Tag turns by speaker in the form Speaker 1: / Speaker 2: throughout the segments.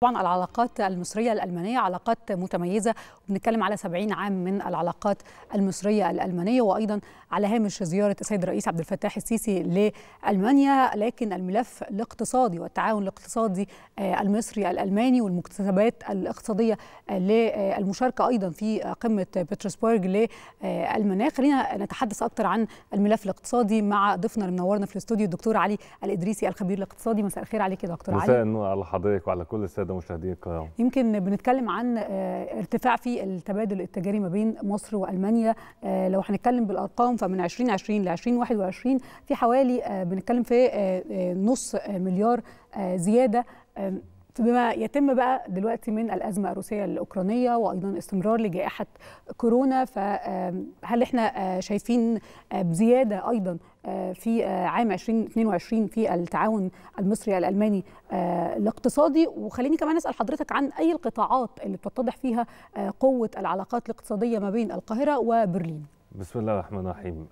Speaker 1: طبعا العلاقات المصريه الالمانيه علاقات متميزه وبنتكلم على 70 عام من العلاقات المصريه الالمانيه وايضا على هامش زياره السيد الرئيس عبد الفتاح السيسي لالمانيا لكن الملف الاقتصادي والتعاون الاقتصادي آه، المصري الالماني والمكتسبات الاقتصاديه آه، للمشاركه ايضا في قمه بيترسبورغ للمناخ خلينا نتحدث اكثر عن الملف الاقتصادي مع ضيفنا اللي منورنا في الاستوديو الدكتور علي الادريسي الخبير الاقتصادي مساء الخير عليك يا دكتور علي مساء
Speaker 2: النور على حضرتك وعلى كل الساده الساده مشاهدي الكرام
Speaker 1: يمكن بنتكلم عن آه، ارتفاع في التبادل التجاري ما بين مصر والمانيا آه، لو هنتكلم بالارقام فمن 2020 ل 2021 في حوالي آه، بنتكلم في نص مليار زياده بما يتم بقى دلوقتي من الازمه الروسيه الاوكرانيه وايضا استمرار لجائحه كورونا فهل آه، احنا آه، شايفين آه، بزياده ايضا في عام 2022 في التعاون المصري الالماني الاقتصادي وخليني كمان اسال حضرتك عن اي القطاعات اللي بتتضح فيها قوه العلاقات الاقتصاديه ما بين القاهره وبرلين
Speaker 2: بسم الله الرحمن الرحيم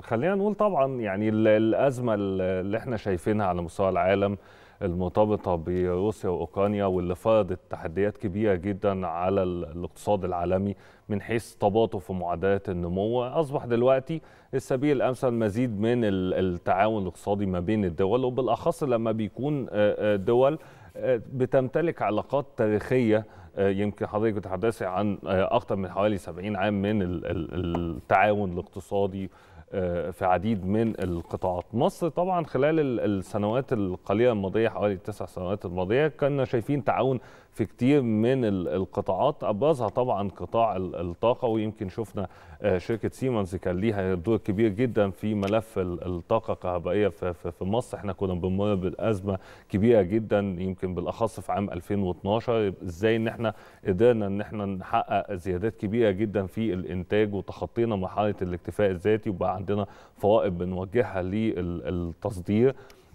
Speaker 2: خلينا نقول طبعا يعني الازمه اللي احنا شايفينها على مستوى العالم المرتبطة بروسيا وأوكرانيا واللي فرضت تحديات كبيرة جدا على الاقتصاد العالمي من حيث تباطؤ في معدلات النمو أصبح دلوقتي السبيل الأمثل مزيد من التعاون الاقتصادي ما بين الدول وبالأخص لما بيكون آه، آه، دول آه، بتمتلك علاقات تاريخية يمكن حضرتك بتحدثي عن أكثر من حوالي 70 عام من التعاون الاقتصادي آه، في عديد من القطاعات مصر طبعا خلال السنوات القليله الماضيه حوالي التسع سنوات الماضيه كنا شايفين تعاون في كتير من القطاعات ابرزها طبعا قطاع الطاقه ويمكن شفنا آه، شركه سيمنز كان ليها دور كبير جدا في ملف الطاقه الكهربائيه في مصر احنا كنا بنمر بازمه كبيره جدا يمكن بالاخص في عام 2012 ازاي ان احنا قدرنا ان احنا نحقق زيادات كبيره جدا في الانتاج وتخطينا مرحله الاكتفاء الذاتي وبقى عندنا فوائد بنوجهها للتصدير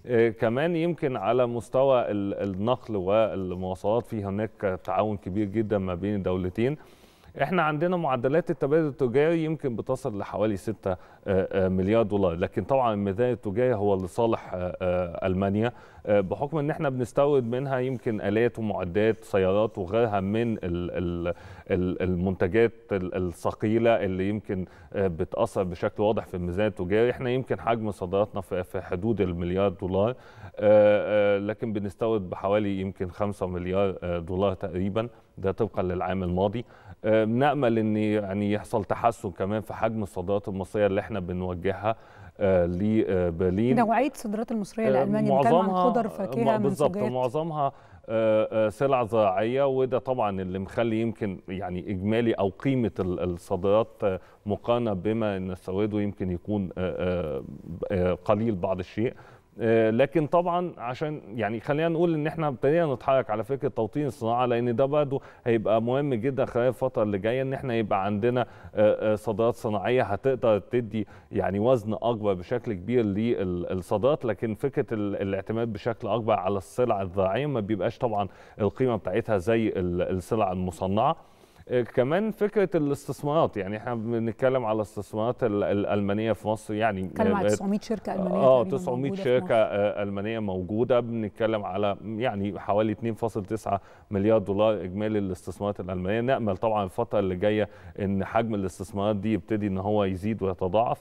Speaker 2: آه، كمان يمكن على مستوى النقل والمواصلات في هناك تعاون كبير جدا ما بين الدولتين احنا عندنا معدلات التبادل التجاري يمكن بتصل لحوالي 6 آه، آه، مليار دولار لكن طبعا الميزان التجاري هو لصالح آه، المانيا بحكم ان احنا بنستورد منها يمكن الات ومعدات سيارات وغيرها من المنتجات الثقيله اللي يمكن بتاثر بشكل واضح في الميزان التجاري احنا يمكن حجم صادراتنا في حدود المليار دولار لكن بنستورد بحوالي يمكن 5 مليار دولار تقريبا ده طبقا للعام الماضي نامل ان يعني يحصل تحسن كمان في حجم الصادرات المصريه اللي احنا بنوجهها آه، لبرلين
Speaker 1: نوعيه الصادرات المصريه آه، لالمانيا معظمها خضر فاكهه بالظبط
Speaker 2: معظمها آه، سلع زراعيه وده طبعا اللي مخلي يمكن يعني اجمالي او قيمه الصادرات مقارنه بما ان يمكن يكون قليل بعض الشيء آه، لكن طبعا عشان يعني خلينا نقول ان احنا ابتدينا نتحرك على فكره توطين الصناعه لان ده برضه هيبقى مهم جدا خلال الفتره اللي جايه ان احنا يبقى عندنا آه، آه، صادرات صناعيه هتقدر تدي يعني وزن اكبر بشكل كبير للصادرات لكن فكره الاعتماد بشكل اكبر على السلع الزراعيه ما بيبقاش طبعا القيمه بتاعتها زي السلع المصنعه آه، كمان فكره الاستثمارات يعني احنا بنتكلم على الاستثمارات الالمانيه في مصر يعني بنتكلم على 900
Speaker 1: آه، شركه المانيه اه 900 شركه
Speaker 2: آه، المانيه موجوده بنتكلم على يعني حوالي 2.9 مليار دولار اجمالي الاستثمارات الالمانيه نامل طبعا الفتره اللي جايه ان حجم الاستثمارات دي يبتدي ان هو يزيد ويتضاعف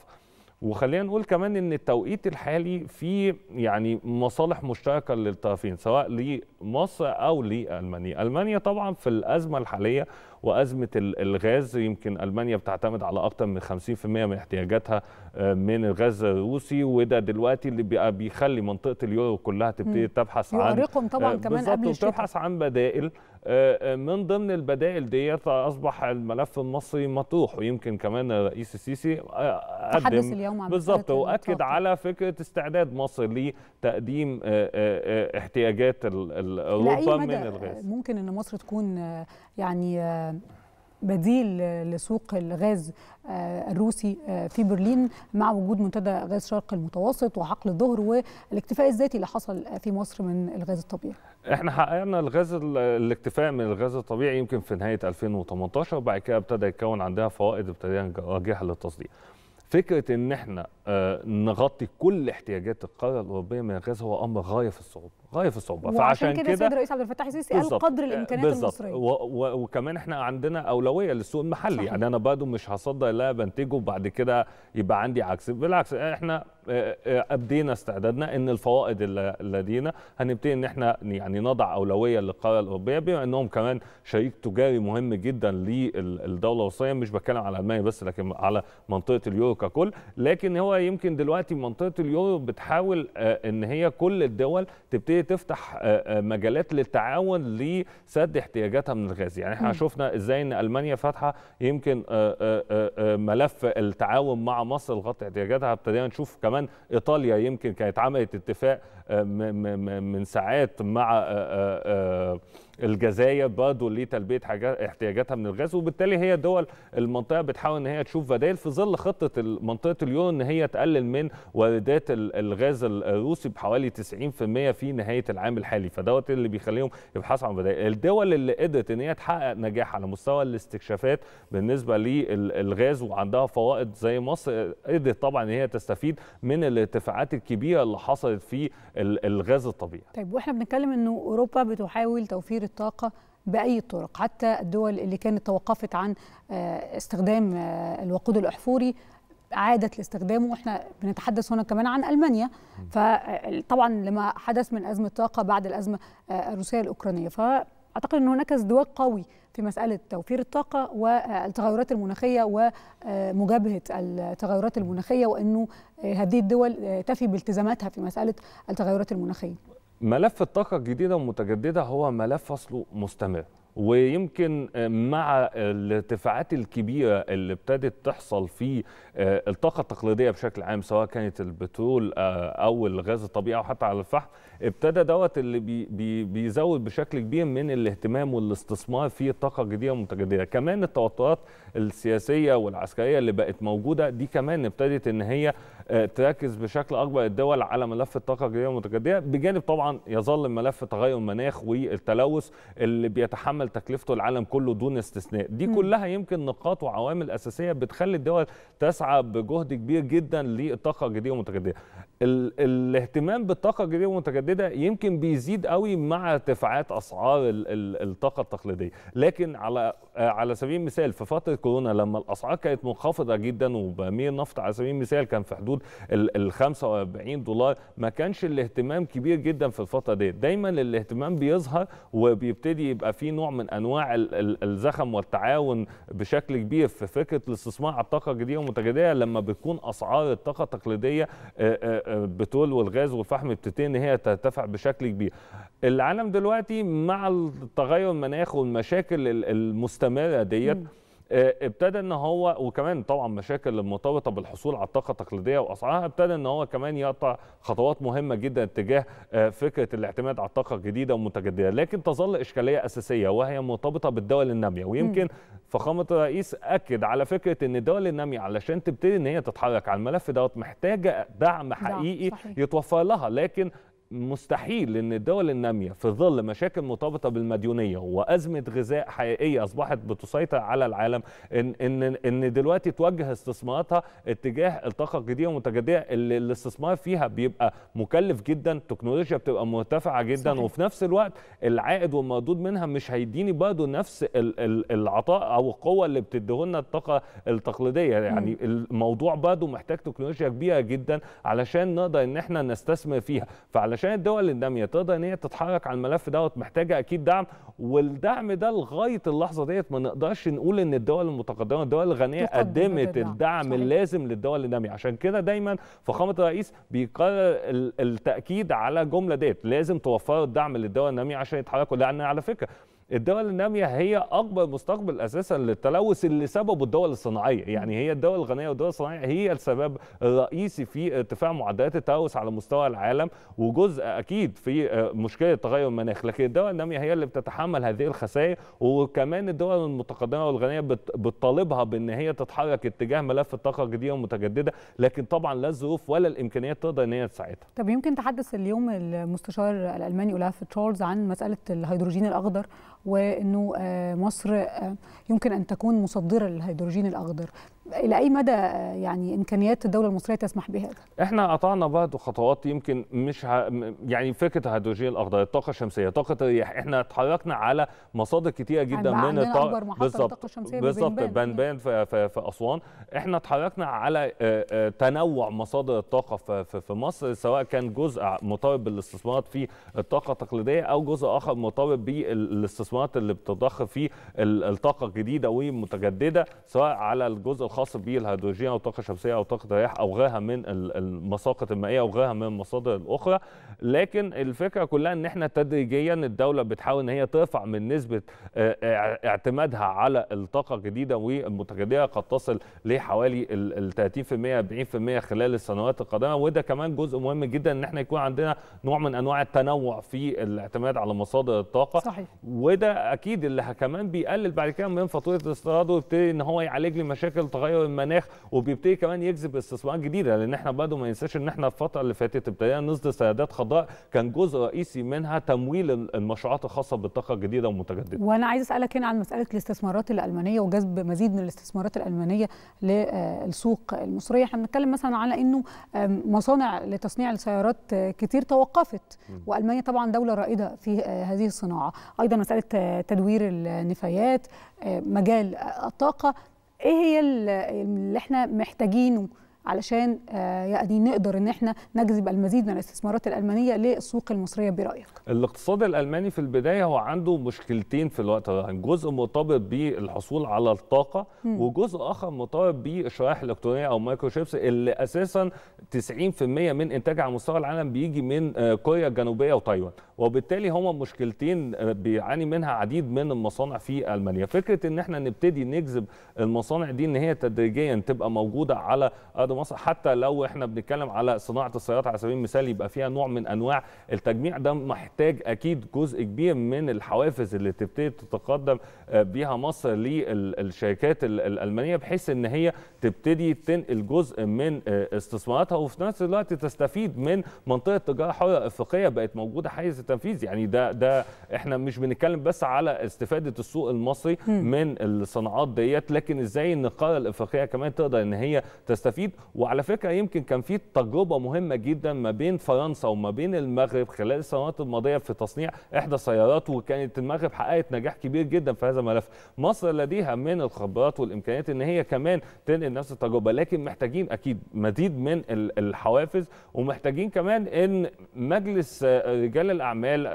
Speaker 2: وخلينا نقول كمان ان التوقيت الحالي فيه يعني مصالح مشتركه للطرفين سواء لمصر او لالمانيا المانيا طبعا في الازمه الحاليه وازمه الغاز يمكن المانيا بتعتمد على اكثر من 50% من احتياجاتها من الغاز الروسي وده دلوقتي اللي بيخلي منطقه اليورو كلها تبتدي تبحث عن يؤرقهم آه، طبعا كمان قبل الشتاء تبحث عن بدائل آه، آه، من ضمن البدائل ديت اصبح الملف المصري مطروح ويمكن كمان الرئيس السيسي قدم اليوم بالظبط واكد على فكره استعداد مصر لتقديم احتياجات اوروبا من الغاز
Speaker 1: ممكن ان مصر تكون يعني بديل لسوق الغاز آه، الروسي آه، في برلين مع وجود منتدى غاز شرق المتوسط وعقل الظهر والاكتفاء الذاتي اللي حصل في مصر من الغاز الطبيعي
Speaker 2: احنا حققنا الغاز الاكتفاء من الغاز الطبيعي يمكن في نهايه 2018 وبعد كده ابتدى يتكون عندها فوائد ابتدينا نواجهها للتصدير فكره ان احنا آه، نغطي كل احتياجات القاره الاوروبيه من الغاز هو امر غايه في الصعوبه غايه في الصعوبه فعشان كده السيد الرئيس
Speaker 1: عبد الفتاح السيسي قال قدر آه، الامكانيات بالزبط. المصريه
Speaker 2: وكمان احنا عندنا اولويه للسوق المحلي صحيح. يعني انا بعده مش هصدر لا بنتجه وبعد كده يبقى عندي عكس بالعكس احنا آه، آه، ابدينا استعدادنا ان الفوائد اللي لدينا هنبتدي ان احنا يعني نضع اولويه للقاره الاوروبيه بما انهم كمان شريك تجاري مهم جدا للدوله الروسيه مش بتكلم على المانيا بس لكن على منطقه اليورو ككل لكن هو يمكن دلوقتي منطقه اليورو بتحاول ان هي كل الدول تبتدي تفتح آه، آه، مجالات للتعاون لسد احتياجاتها من الغاز يعني احنا شفنا ازاي ان المانيا فاتحه يمكن آه، ملف التعاون مع مصر لغط احتياجاتها ابتدينا نشوف كمان ايطاليا يمكن كانت عملت اتفاق من ساعات مع آه، آه، آه، الجزائر برضه لتلبيه احتياجاتها من الغاز وبالتالي هي دول المنطقه بتحاول ان هي تشوف بدائل في ظل خطه منطقه اليورو ان هي تقلل من واردات الغاز الروسي بحوالي 90% في نهايه العام الحالي فدوت اللي بيخليهم يبحثوا عن بدائل الدول اللي قدرت ان هي تحقق نجاح على مستوى الاستكشافات بالنسبه للغاز وعندها فوائد زي مصر قدرت طبعا ان هي تستفيد من الارتفاعات الكبيره اللي حصلت في الغاز الطبيعي
Speaker 1: طيب واحنا بنتكلم انه اوروبا بتحاول توفير الطاقه باي طرق حتى الدول اللي كانت توقفت عن آه، استخدام آه، الوقود الاحفوري عادت لاستخدامه واحنا بنتحدث هنا كمان عن المانيا فطبعا لما حدث من ازمه طاقه بعد الازمه آه، الروسيه الاوكرانيه ف اعتقد ان هناك ازدواج قوي في مساله توفير الطاقه والتغيرات المناخيه ومجابهه التغيرات المناخيه وانه هذه الدول تفي بالتزاماتها في مساله التغيرات المناخيه
Speaker 2: ملف الطاقه الجديده والمتجدده هو ملف اصله مستمر ويمكن آه، مع الارتفاعات الكبيره اللي ابتدت تحصل في آه، الطاقه التقليديه بشكل عام سواء كانت البترول آه، او الغاز الطبيعي او حتى على الفحم ابتدى دوت اللي بي بي بيزود بشكل كبير من الاهتمام والاستثمار في الطاقه الجديده والمتجدده كمان التوترات السياسيه والعسكريه اللي بقت موجوده دي كمان ابتدت ان هي آه، تركز بشكل اكبر الدول على ملف الطاقه الجديده المتجدده بجانب طبعا يظل ملف تغير المناخ والتلوث اللي بيتحمل تكلفته العالم كله دون استثناء دي كلها يمكن نقاط وعوامل اساسيه بتخلي الدول تسعى بجهد كبير جدا للطاقه الجديده ال الاهتمام بالطاقه الجديده المتجدده يمكن بيزيد قوي مع ارتفاعات اسعار الطاقه التقليديه لكن على آه، على سبيل المثال في فتره كورونا لما الاسعار كانت منخفضه جدا وبامير نفط على سبيل المثال كان في حدود ال 45 دولار ما كانش الاهتمام كبير جدا في الفتره دي دايما الاهتمام بيظهر وبيبتدي يبقى في نوع من انواع الزخم والتعاون بشكل كبير في فكره الاستثمار على الطاقه الجديده والمتجدده لما بتكون اسعار الطاقه التقليديه البترول والغاز والفحم بتبتدي ان هي ترتفع بشكل كبير العالم دلوقتي مع التغير المناخ والمشاكل المستمره ديت آه، ابتدى ان هو وكمان طبعا مشاكل المرتبطه بالحصول على الطاقه التقليديه واسعارها ابتدى ان هو كمان يقطع خطوات مهمه جدا اتجاه آه، فكره الاعتماد على الطاقه الجديده والمتجدده لكن تظل اشكاليه اساسيه وهي مرتبطه بالدول الناميه ويمكن فخامه الرئيس اكد على فكره ان الدول الناميه علشان تبتدي ان هي تتحرك على الملف دوت محتاجه دعم حقيقي يتوفر لها لكن مستحيل ان الدول الناميه في ظل مشاكل مرتبطه بالمديونيه وازمه غذاء حقيقيه اصبحت بتسيطر على العالم ان ان ان دلوقتي توجه استثماراتها اتجاه الطاقه الجديده والمتجدده اللي الاستثمار فيها بيبقى مكلف جدا التكنولوجيا بتبقى مرتفعه جدا صحيح. وفي نفس الوقت العائد والمردود منها مش هيديني برضه نفس العطاء او القوه اللي بتديهولنا الطاقه التقليديه يعني م. الموضوع برضه محتاج تكنولوجيا كبيره جدا علشان نقدر ان احنا نستثمر فيها فعلى علشان الدول الناميه تقدر ان هي تتحرك على الملف دوت محتاجه اكيد دعم والدعم ده لغايه اللحظه ديت ما نقدرش نقول ان الدول المتقدمه الدول الغنيه قدمت الدعم صحيح. اللازم للدول الناميه عشان كده دايما فخامه الرئيس بيقرر التاكيد على جمله ديت لازم توفروا الدعم للدول الناميه عشان يتحركوا لان على فكره الدول الناميه هي اكبر مستقبل اساسا للتلوث اللي سببه الدول الصناعيه يعني هي الدول الغنيه والدول الصناعيه هي السبب الرئيسي في ارتفاع معدلات التلوث على مستوى العالم وجزء اكيد في آه، مشكله تغير المناخ، لكن الدول الناميه هي اللي بتتحمل هذه الخسائر وكمان الدول المتقدمه والغنيه بتطالبها بان هي تتحرك اتجاه ملف الطاقه الجديده والمتجدده لكن طبعا لا الظروف ولا الامكانيات تقدر ان هي تساعدها
Speaker 1: طب يمكن تحدث اليوم المستشار الالماني اولاف تشارلز عن مساله الهيدروجين الاخضر وانه آه، مصر آه، يمكن ان تكون مصدره للهيدروجين الاخضر الى اي مدى يعني امكانيات الدوله المصريه تسمح بهذا؟
Speaker 2: احنا قطعنا بعض خطوات يمكن مش ه... يعني فكره الهيدروجين الاخضر، الطاقه الشمسيه، طاقه الرياح، احنا اتحركنا على مصادر كتيره جدا يعني من الطاقه بالظبط بالظبط بنبان في, في, في اسوان، احنا اتحركنا على آه، آه، تنوع مصادر الطاقه في, في, مصر سواء كان جزء مرتبط بالاستثمارات في الطاقه التقليديه او جزء اخر مرتبط بالاستثمارات اللي بتضخ في الطاقه الجديده والمتجدده سواء على الجزء الخاص بالهيدروجين او الطاقه الشمسيه او طاقه الرياح او غيرها من المساقط المائيه او غيرها من المصادر الاخرى لكن الفكره كلها ان احنا تدريجيا الدوله بتحاول ان هي ترفع من نسبه آه، آه، اعتمادها على الطاقه الجديده والمتجدده قد تصل لحوالي ال 30% 40% خلال السنوات القادمه وده كمان جزء مهم جدا ان احنا يكون عندنا نوع من انواع التنوع في الاعتماد على مصادر الطاقه صحيح. وده اكيد اللي كمان بيقلل بعد كده من فاتوره الاستيراد ويبتدي ان هو يعالج لي مشاكل تغير بيغير المناخ وبيبتدي كمان يجذب استثمارات جديده لان احنا برضه ما ننساش ان احنا الفتره اللي فاتت ابتدينا نصدر سندات خضراء كان جزء رئيسي منها تمويل المشروعات الخاصه بالطاقه الجديده والمتجدده.
Speaker 1: وانا عايز اسالك هنا عن مساله الاستثمارات الالمانيه وجذب مزيد من الاستثمارات الالمانيه للسوق آه، المصريه، احنا بنتكلم مثلا على انه مصانع لتصنيع السيارات كتير توقفت والمانيا طبعا دوله رائده في آه، هذه الصناعه، ايضا مساله آه، تدوير النفايات، مجال الطاقه ايه هي اللي احنا محتاجينه علشان آه، يعني نقدر ان احنا نجذب المزيد من الاستثمارات الالمانيه للسوق المصريه برايك
Speaker 2: الاقتصاد الالماني في البدايه هو عنده مشكلتين في الوقت ده جزء مرتبط بالحصول على الطاقه م. وجزء اخر مرتبط بالشرائح الالكترونيه او شيبس اللي اساسا 90% من انتاجها على مستوى العالم بيجي من آه، كوريا الجنوبيه وتايوان وبالتالي هما مشكلتين آه، بيعاني منها عديد من المصانع في المانيا فكره ان احنا نبتدي نجذب المصانع دي ان هي تدريجيا تبقى موجوده على مصر حتى لو احنا بنتكلم على صناعه السيارات على سبيل المثال يبقى فيها نوع من انواع التجميع ده محتاج اكيد جزء كبير من الحوافز اللي تبتدي تتقدم آه، بيها مصر للشركات الالمانيه بحيث ان هي تبتدي تنقل جزء من آه، استثماراتها وفي نفس الوقت تستفيد من منطقه تجاره حره افريقيه بقت موجوده حيز التنفيذ يعني ده ده احنا مش بنتكلم بس على استفاده السوق المصري من الصناعات ديت لكن ازاي ان القاره الافريقيه كمان تقدر ان هي تستفيد وعلى فكره يمكن كان في تجربه مهمه جدا ما بين فرنسا وما بين المغرب خلال السنوات الماضيه في تصنيع احدى سيارات وكانت المغرب حققت نجاح كبير جدا في هذا الملف مصر لديها من الخبرات والامكانيات ان هي كمان تنقل نفس التجربه لكن محتاجين اكيد مزيد من الحوافز ومحتاجين كمان ان مجلس رجال الاعمال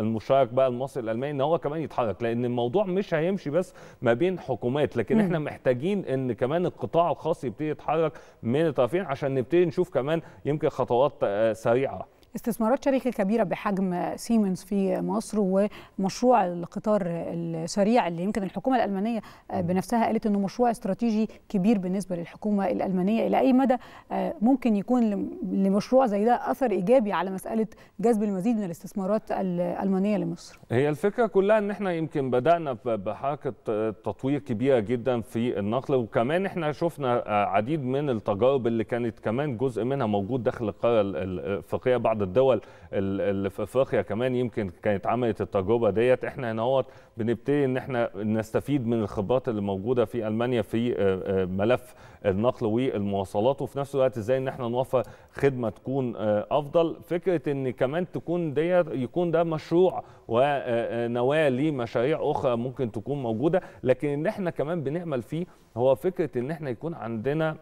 Speaker 2: المشارك بقى المصري الالماني ان هو كمان يتحرك لان الموضوع مش هيمشي بس ما بين حكومات لكن احنا محتاجين ان كمان القطاع الخاص يبتدي يتحرك من الطرفين عشان نبتدي نشوف كمان يمكن خطوات آه، سريعه
Speaker 1: استثمارات شركة كبيرة بحجم سيمنز في مصر ومشروع القطار السريع اللي يمكن الحكومة الألمانية آه، بنفسها قالت أنه مشروع استراتيجي كبير بالنسبة للحكومة الألمانية إلى أي مدى آه، ممكن يكون لمشروع زي ده أثر إيجابي على مسألة جذب المزيد من الاستثمارات الألمانية لمصر
Speaker 2: هي الفكرة كلها أن احنا يمكن بدأنا بحركة تطوير كبيرة جدا في النقل وكمان احنا شفنا آه، عديد من التجارب اللي كانت كمان جزء منها موجود داخل القارة الأفريقية بعد بعض الدول اللي في افريقيا كمان يمكن كانت عملت التجربه ديت احنا هنا هو بنبتدي ان احنا نستفيد من الخبرات اللي موجوده في المانيا في آه، آه، ملف النقل والمواصلات وفي نفس الوقت ازاي ان احنا نوفر خدمه تكون آه، افضل فكره ان كمان تكون ديت يكون ده مشروع ونواه لمشاريع اخرى ممكن تكون موجوده لكن ان احنا كمان بنعمل فيه هو فكره ان احنا يكون عندنا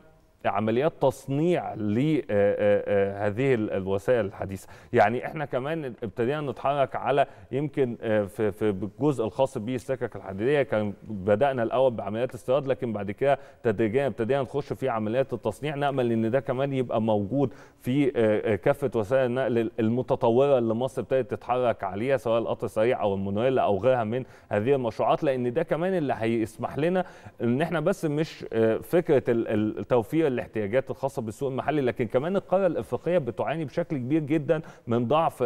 Speaker 2: عمليات تصنيع لهذه آه، آه، آه، الوسائل الحديثه يعني احنا كمان ابتدينا نتحرك على يمكن في في الجزء الخاص بالسكك الحديديه كان بدانا الاول بعمليات استيراد لكن بعد كده تدريجيا ابتدينا نخش في عمليات التصنيع نامل ان ده كمان يبقى موجود في كافه وسائل النقل المتطوره اللي مصر ابتدت تتحرك عليها سواء القطر السريع او المونوريلا او غيرها من هذه المشروعات لان ده كمان اللي هيسمح لنا ان احنا بس مش فكره التوفير القويه للاحتياجات الخاصه بالسوق المحلي لكن كمان القاره الافريقيه بتعاني بشكل كبير جدا من ضعف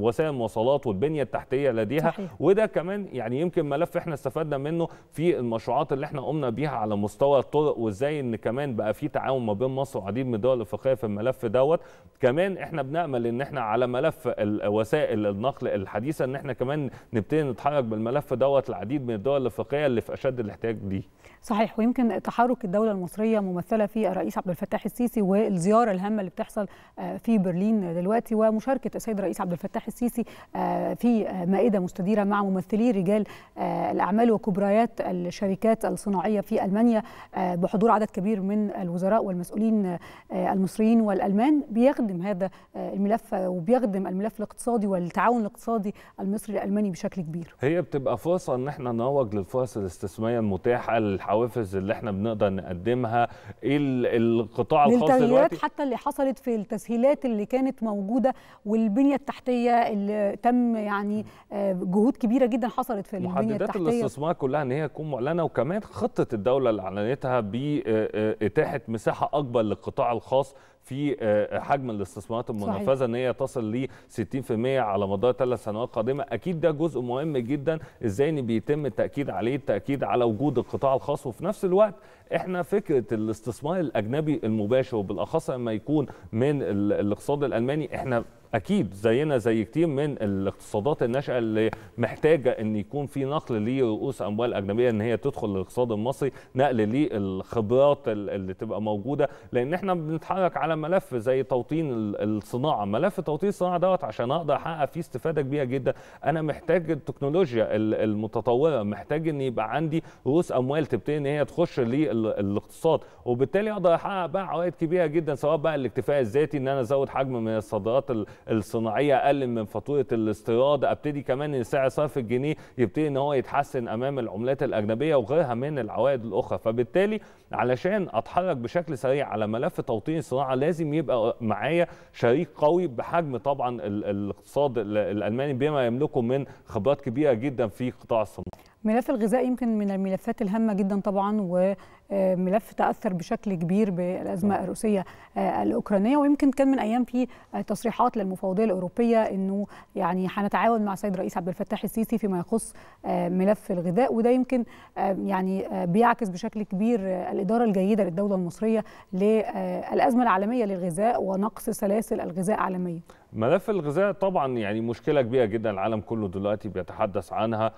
Speaker 2: وسائل المواصلات والبنيه التحتيه لديها صحيح. وده كمان يعني يمكن ملف احنا استفدنا منه في المشروعات اللي احنا قمنا بيها على مستوى الطرق وازاي ان كمان بقى في تعاون ما بين مصر وعديد من الدول الافريقيه في الملف دوت كمان احنا بنامل ان احنا على ملف وسائل النقل الحديثه ان احنا كمان نبتدي نتحرك بالملف دوت العديد من الدول الافريقيه اللي في اشد الاحتياج ليه
Speaker 1: صحيح ويمكن تحرك الدوله المصريه ممثله في الرئيس عبد الفتاح السيسي والزياره الهامه اللي بتحصل آه، في برلين دلوقتي ومشاركه السيد الرئيس عبد الفتاح السيسي آه، في مائده مستديره مع ممثلي رجال آه، الاعمال وكبريات الشركات الصناعيه في المانيا بحضور عدد كبير من الوزراء والمسؤولين المصريين والالمان بيخدم هذا الملف وبيخدم الملف الاقتصادي والتعاون الاقتصادي المصري الالماني بشكل كبير.
Speaker 2: هي بتبقى فرصه ان احنا نروج للفرص الاستثماريه المتاحه الحوافز اللي احنا بنقدر نقدمها ايه القطاع الخاص دلوقتي
Speaker 1: حتى اللي حصلت في التسهيلات اللي كانت موجوده والبنيه التحتيه اللي تم يعني آه، جهود كبيره جدا حصلت في البنيه التحتيه محددات الاستثمار
Speaker 2: كلها ان هي تكون معلنه وكمان خطه الدوله اللي اعلنتها باتاحه مساحه اكبر للقطاع الخاص في آه، آه، حجم الاستثمارات المنفذه ان هي تصل ل 60% على مدار ثلاث سنوات قادمه اكيد ده جزء مهم جدا ازاي ان بيتم التاكيد عليه التاكيد على وجود القطاع الخاص وفي نفس الوقت احنا فكره الاستثمار الاجنبي المباشر وبالاخص لما يكون من الاقتصاد الالماني احنا اكيد زينا زي كتير من الاقتصادات الناشئه اللي محتاجه ان يكون في نقل لرؤوس اموال اجنبيه ان هي تدخل الاقتصاد المصري نقل للخبرات اللي تبقى موجوده لان احنا بنتحرك على ملف زي توطين الصناعه ملف توطين الصناعه دوت عشان اقدر احقق فيه استفاده كبيره جدا انا محتاج التكنولوجيا المتطوره محتاج ان يبقى عندي رؤوس اموال تبتدي ان هي تخش للاقتصاد وبالتالي اقدر احقق بقى عوائد كبيره جدا سواء بقى الاكتفاء الذاتي ان انا ازود حجم من الصادرات الصناعيه اقل من فاتوره الاستيراد ابتدي كمان ان سعر صرف الجنيه يبتدي ان هو يتحسن امام العملات الاجنبيه وغيرها من العوائد الاخرى فبالتالي علشان اتحرك بشكل سريع على ملف توطين الصناعه لازم يبقى معايا شريك قوي بحجم طبعا الاقتصاد الالماني بما يملكه من خبرات كبيره جدا في قطاع الصناعه
Speaker 1: ملف الغذاء يمكن من الملفات الهامه جدا طبعا و آه، ملف تاثر بشكل كبير بالازمه آه. الروسيه آه، الاوكرانيه ويمكن كان من ايام في تصريحات للمفوضيه الاوروبيه انه يعني هنتعاون مع السيد الرئيس عبد الفتاح السيسي فيما يخص ملف الغذاء وده يمكن يعني بيعكس بشكل كبير الاداره الجيده للدوله المصريه للازمه العالميه للغذاء ونقص سلاسل الغذاء عالميا.
Speaker 2: ملف الغذاء طبعا يعني مشكله كبيره جدا العالم كله دلوقتي بيتحدث عنها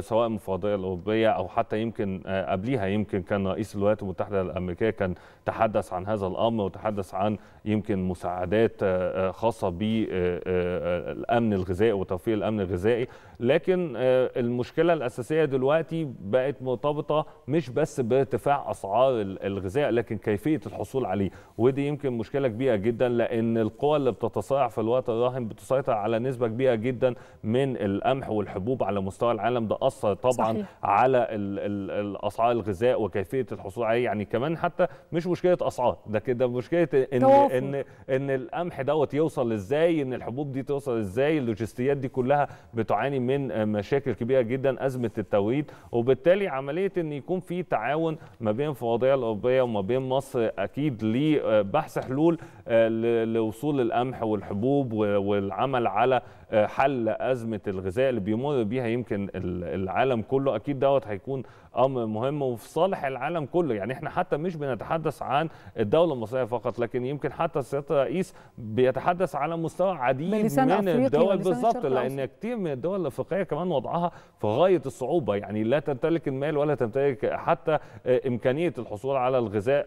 Speaker 2: سواء المفوضيه الاوروبيه او حتى يمكن قبليها يمكن كان رئيس رئيس الولايات المتحدة الأمريكية كان تحدث عن هذا الأمر وتحدث عن يمكن مساعدات آه، آه، خاصة بالأمن آه، الغذائي وتوفير الأمن الغذائي لكن آه، المشكله الاساسيه دلوقتي بقت مرتبطه مش بس بارتفاع اسعار الغذاء لكن كيفيه الحصول عليه ودي يمكن مشكله كبيره جدا لان القوى اللي بتتصارع في الوقت الراهن بتسيطر على نسبه كبيره جدا من القمح والحبوب على مستوى العالم ده اثر طبعا صحيح. على الاسعار الغذاء وكيفيه الحصول عليه يعني كمان حتى مش مشكله اسعار ده كده مشكله ان ان ان القمح دوت يوصل ازاي ان الحبوب دي توصل ازاي اللوجستيات دي كلها بتعاني من من مشاكل كبيره جدا ازمه التوريد وبالتالي عمليه ان يكون في تعاون ما بين الفوضيه الاوروبيه وما بين مصر اكيد لبحث حلول آه، لوصول القمح والحبوب والعمل على حل ازمه الغذاء اللي بيمر بيها يمكن العالم كله اكيد دوت هيكون امر مهم وفي صالح العالم كله يعني احنا حتى مش بنتحدث عن الدوله المصريه فقط لكن يمكن حتى السيد الرئيس بيتحدث على مستوى عديد من الدول بالظبط لان كتير من الدول الافريقيه كمان وضعها في غايه الصعوبه يعني لا تمتلك المال ولا تمتلك حتى امكانيه الحصول على الغذاء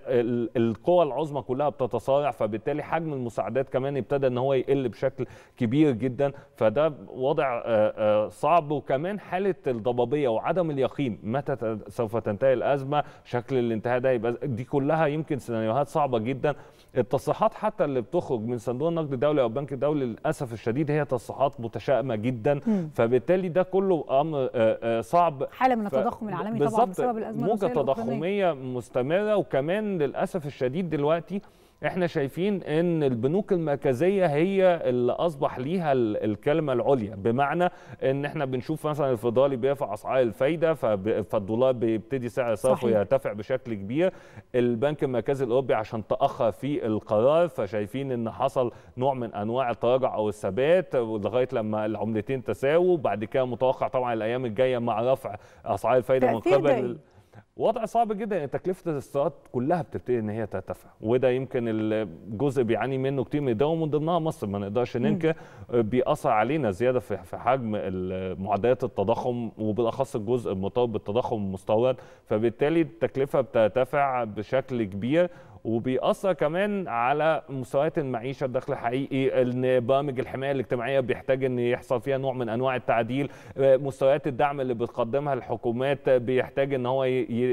Speaker 2: القوى العظمى كلها بتتصارع فبالتالي حجم المساعدات كمان ابتدى ان هو يقل بشكل كبير جدا فده وضع آه، آه، صعب وكمان حاله الضبابيه وعدم اليقين متى سوف تنتهي الازمه شكل الانتهاء ده يبقى دي كلها يمكن سيناريوهات صعبه جدا التصريحات حتى اللي بتخرج من صندوق النقد الدولي او البنك الدولي للاسف الشديد هي تصريحات متشائمه جدا م. فبالتالي ده كله امر آه، صعب حاله من التضخم العالمي طبعا بسبب الازمه موجه تضخميه مستمره وكمان للاسف الشديد دلوقتي احنا شايفين ان البنوك المركزيه هي اللي اصبح ليها الكلمه العليا بمعنى ان احنا بنشوف مثلا الفضالي بيرفع اسعار الفايده فالدولار بيبتدي سعر صرفه يرتفع بشكل كبير البنك المركزي الاوروبي عشان تاخر في القرار فشايفين ان حصل نوع من انواع التراجع او الثبات لغايه لما العملتين تساووا بعد كده متوقع طبعا الايام الجايه مع رفع اسعار الفايده من قبل وضع صعب جدا يعني تكلفه الاستيراد كلها بتبتدي ان هي ترتفع وده يمكن الجزء بيعاني منه كتير من الدول ومن ضمنها مصر ما نقدرش ننكر آه، بيأثر علينا زياده في حجم معدلات التضخم وبالاخص الجزء المرتبط بالتضخم المستورد فبالتالي التكلفه بترتفع بشكل كبير وبيأثر كمان على مستويات المعيشه الدخل الحقيقي ان برامج الحمايه الاجتماعيه بيحتاج ان يحصل فيها نوع من انواع التعديل آه، مستويات الدعم اللي بتقدمها الحكومات بيحتاج ان هو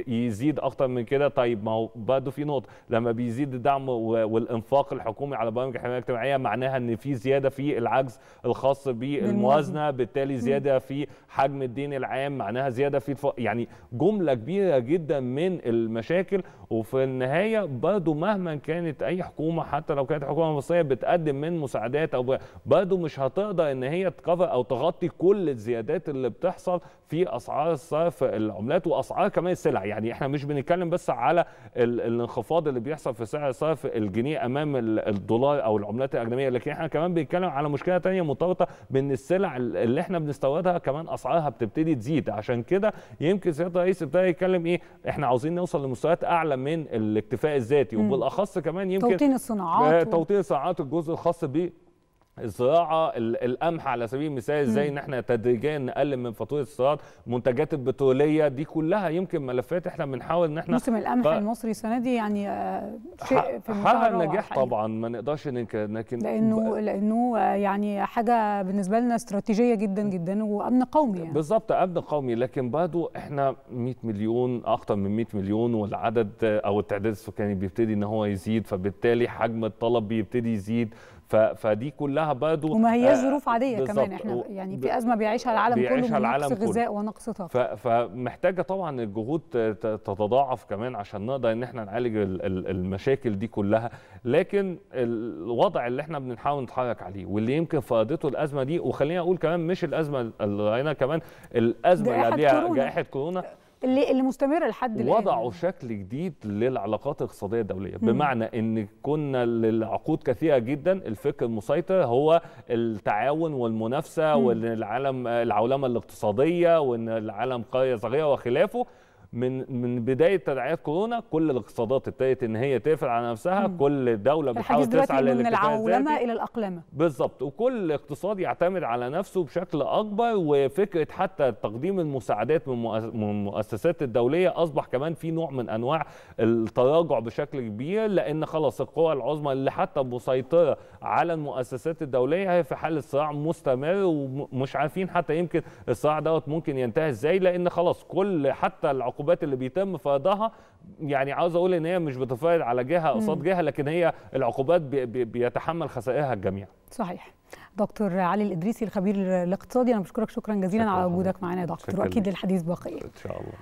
Speaker 2: يزيد اكتر من كده طيب ما هو برضه في نقطه لما بيزيد الدعم والانفاق الحكومي على برامج الحمايه الاجتماعيه معناها ان في زياده في العجز الخاص بالموازنه بالتالي زياده في حجم الدين العام معناها زياده في الف... يعني جمله كبيره جدا من المشاكل وفي النهايه برضه برضه مهما كانت اي حكومه حتى لو كانت حكومه مصريه بتقدم من مساعدات او برضه مش هتقدر ان هي تكفر او تغطي كل الزيادات اللي بتحصل في اسعار الصرف العملات واسعار كمان السلع يعني احنا مش بنتكلم بس على الانخفاض اللي بيحصل في سعر صرف الجنيه امام الدولار او العملات الاجنبيه لكن احنا كمان بنتكلم على مشكله ثانيه مرتبطه بان السلع اللي احنا بنستوردها كمان اسعارها بتبتدي تزيد عشان كده يمكن سياده الرئيس ابتدى يتكلم ايه احنا عاوزين نوصل لمستويات اعلى من الاكتفاء الذاتي الذاتي وبالاخص كمان يمكن توطين الصناعات آه، توطين صناعات الجزء الخاص بيه الزراعه القمح على سبيل المثال ازاي ان احنا تدريجيا نقلل من فاتوره الصادرات المنتجات البتروليه دي كلها يمكن ملفات احنا بنحاول ان احنا موسم القمح ف... المصري
Speaker 1: السنه دي يعني آه، شيء في حقق نجاح
Speaker 2: طبعا ما نقدرش ننكر لكن لانه ب...
Speaker 1: لانه آه، يعني حاجه بالنسبه لنا استراتيجيه جدا جدا وامن قومي يعني
Speaker 2: بالظبط امن قومي لكن برضه احنا 100 مليون اكتر من 100 مليون والعدد او التعداد السكاني بيبتدي ان هو يزيد فبالتالي حجم الطلب بيبتدي يزيد فدي كلها برضه وما هي آه، ظروف عاديه كمان احنا
Speaker 1: يعني في ازمه بيعيشها العالم بيعيشها كله العالم نقص غذاء ونقص طاقه
Speaker 2: فمحتاجه طبعا الجهود تتضاعف كمان عشان نقدر ان احنا نعالج المشاكل دي كلها لكن الوضع اللي احنا بنحاول نتحرك عليه واللي يمكن فرضته الازمه دي وخليني اقول كمان مش الازمه اللي راينا كمان الازمه اللي قبلها جائحه كورونا
Speaker 1: اللي اللي مستمره لحد الان وضعوا
Speaker 2: شكل جديد للعلاقات الاقتصاديه الدوليه مم. بمعنى ان كنا لعقود كثيره جدا الفكر المسيطر هو التعاون والمنافسه مم. والعالم العولمه الاقتصاديه وان العالم قريه صغيره وخلافه من من بدايه تداعيات كورونا كل الاقتصادات ابتدت ان هي تقفل على نفسها مم. كل دوله بتحاول تسعى من العولمه
Speaker 1: الى الاقلمه
Speaker 2: بالظبط وكل اقتصاد يعتمد على نفسه بشكل اكبر وفكره حتى تقديم المساعدات من المؤسسات الدوليه اصبح كمان في نوع من انواع التراجع بشكل كبير لان خلاص القوى العظمى اللي حتى مسيطره على المؤسسات الدوليه هي في حاله صراع مستمر ومش عارفين حتى يمكن الصراع دوت ممكن ينتهي ازاي لان خلاص كل حتى العقوبات العقوبات اللي بيتم فرضها يعني عاوز اقول ان هي مش بتفرض على جهه قصاد جهه لكن هي العقوبات بي بي بيتحمل خسائرها الجميع
Speaker 1: صحيح دكتور علي الادريسي الخبير الاقتصادي انا بشكرك شكرا جزيلا على وجودك معنا يا دكتور واكيد للحديث بقيه ان شاء الله